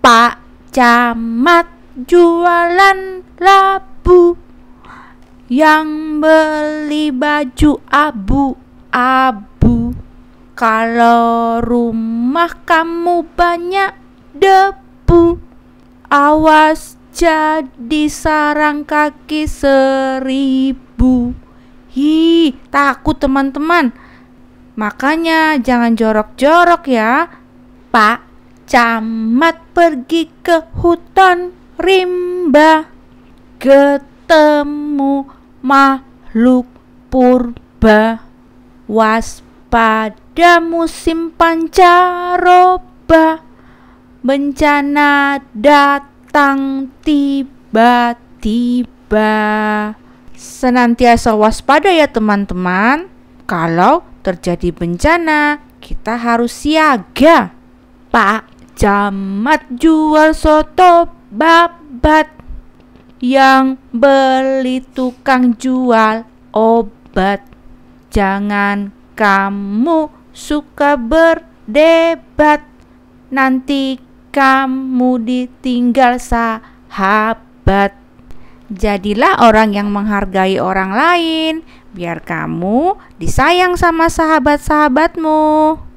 Pak Camat jualan labu yang beli baju abu-abu. Kalau rumah kamu banyak debu, awas jadi sarang kaki seribu. Hi, takut teman-teman. Makanya jangan jorok-jorok ya, Pak. Camat pergi ke hutan rimba Ketemu makhluk purba Waspada musim pancaroba Bencana datang tiba-tiba Senantiasa waspada ya teman-teman Kalau terjadi bencana, kita harus siaga, Pak. Camat jual soto babat Yang beli tukang jual obat Jangan kamu suka berdebat Nanti kamu ditinggal sahabat Jadilah orang yang menghargai orang lain Biar kamu disayang sama sahabat-sahabatmu